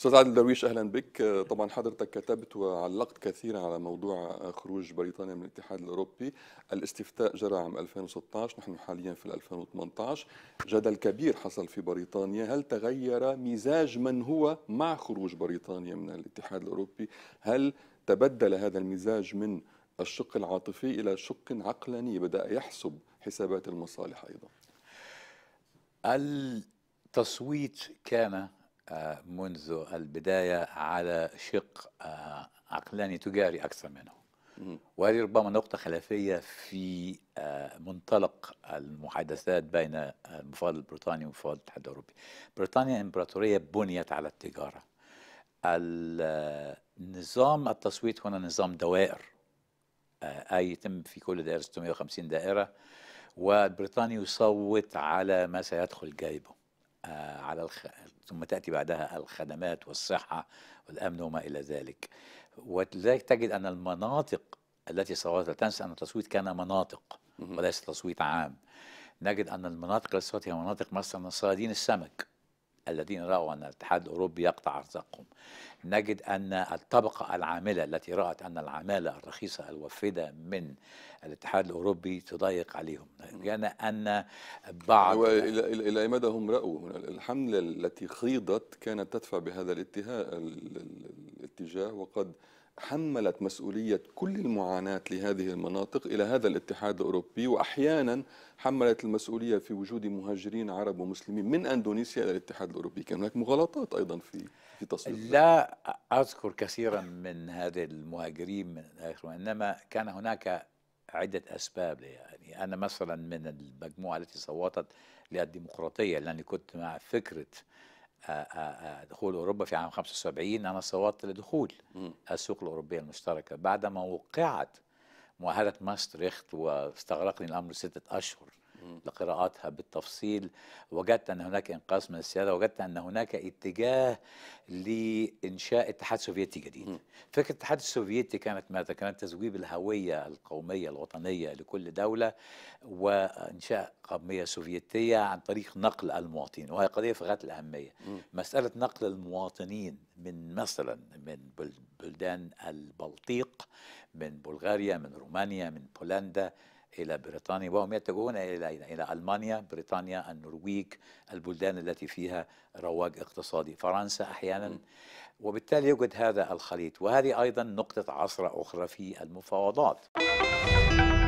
استاذ عادل درويش اهلا بك طبعا حضرتك كتبت وعلقت كثيرا على موضوع خروج بريطانيا من الاتحاد الاوروبي الاستفتاء جرى عام 2016 نحن حاليا في 2018 جدل كبير حصل في بريطانيا هل تغير مزاج من هو مع خروج بريطانيا من الاتحاد الاوروبي هل تبدل هذا المزاج من الشق العاطفي الى شق عقلاني بدا يحسب حسابات المصالح ايضا التصويت كان منذ البداية على شق آه، عقلاني تجاري أكثر منه وهذه ربما نقطة خلافية في آه، منطلق المحادثات بين آه، المفاوض البريطاني ومفاوض الاتحاد الأوروبي بريطانيا إمبراطورية بنيت على التجارة النظام التصويت هنا نظام دوائر أي يتم في كل دائرة 650 دائرة والبريطاني يصوت على ما سيدخل جيبه آه، على الخ... ثم تأتي بعدها الخدمات والصحة والأمن وما إلى ذلك ولذلك تجد أن المناطق التي صوتت لا تنسى أن التصويت كان مناطق وليس تصويت عام نجد أن المناطق التي صوتت هي مناطق مثلا صيادين السمك الذين رأوا أن الاتحاد الأوروبي يقطع أرزاقهم نجد أن الطبقة العاملة التي رأت أن العمالة الرخيصة الوفدة من الاتحاد الأوروبي تضيق عليهم لأن أن بعض إلى إلى إلى مدى هم رأوا الحملة التي خيضت كانت تدفع بهذا الاتجاه وقد حملت مسؤولية كل المعاناة لهذه المناطق إلى هذا الاتحاد الأوروبي وأحيانا حملت المسؤولية في وجود مهاجرين عرب ومسلمين من أندونيسيا إلى الاتحاد الأوروبي كان هناك مغالطات أيضا في في تصوير لا أذكر كثيرا من هذه المهاجرين من الآخر إنما كان هناك عدة أسباب يعني أنا مثلا من المجموعة التي صوتت للديمقراطية لأني كنت مع فكرة آه، آه، آه، دخول اوروبا في عام 75 انا صوتت لدخول السوق الاوروبيه المشتركه بعدما وقعت معاهده ماستريخت واستغرقني الامر سته اشهر لقراءاتها بالتفصيل وجدت أن هناك إنقاص من السيادة وجدت أن هناك اتجاه لإنشاء اتحاد سوفيتي جديد فكرة الاتحاد السوفيتي كانت ماذا؟ كانت تزويب الهوية القومية الوطنية لكل دولة وإنشاء قومية سوفيتية عن طريق نقل المواطنين وهي قضية في غاية الأهمية مسألة نقل المواطنين من مثلا من بلدان البلطيق من بلغاريا من رومانيا من بولندا إلى بريطانيا وهم يتجهون إلى إلى ألمانيا بريطانيا النرويج البلدان التي فيها رواج اقتصادي فرنسا أحيانا وبالتالي يوجد هذا الخليط وهذه أيضا نقطة عصرة أخرى في المفاوضات